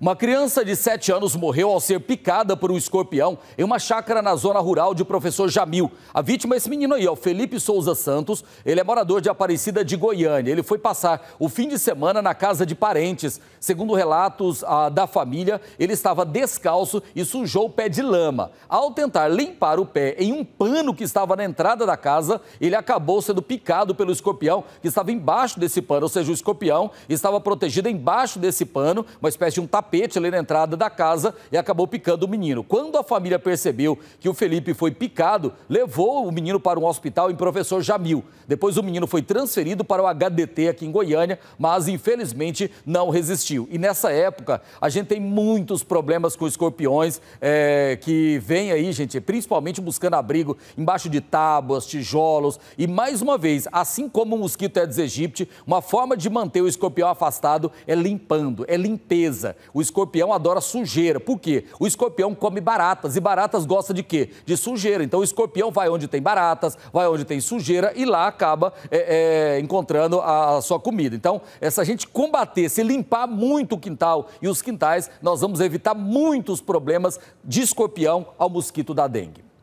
Uma criança de 7 anos morreu ao ser picada por um escorpião em uma chácara na zona rural de professor Jamil. A vítima é esse menino aí, o Felipe Souza Santos. Ele é morador de Aparecida de Goiânia. Ele foi passar o fim de semana na casa de parentes. Segundo relatos ah, da família, ele estava descalço e sujou o pé de lama. Ao tentar limpar o pé em um pano que estava na entrada da casa, ele acabou sendo picado pelo escorpião que estava embaixo desse pano. Ou seja, o escorpião estava protegido embaixo desse pano, uma espécie de um tapete tapete ali na entrada da casa e acabou picando o menino. Quando a família percebeu que o Felipe foi picado, levou o menino para um hospital em Professor Jamil. Depois o menino foi transferido para o HDT aqui em Goiânia, mas infelizmente não resistiu. E nessa época a gente tem muitos problemas com escorpiões é, que vêm aí, gente, principalmente buscando abrigo embaixo de tábuas, tijolos. E mais uma vez, assim como o mosquito Aedes aegypti, uma forma de manter o escorpião afastado é limpando, é limpeza. O escorpião adora sujeira. Por quê? O escorpião come baratas e baratas gosta de quê? De sujeira. Então o escorpião vai onde tem baratas, vai onde tem sujeira e lá acaba é, é, encontrando a, a sua comida. Então, é, essa gente combater, se limpar muito o quintal e os quintais, nós vamos evitar muitos problemas de escorpião ao mosquito da dengue.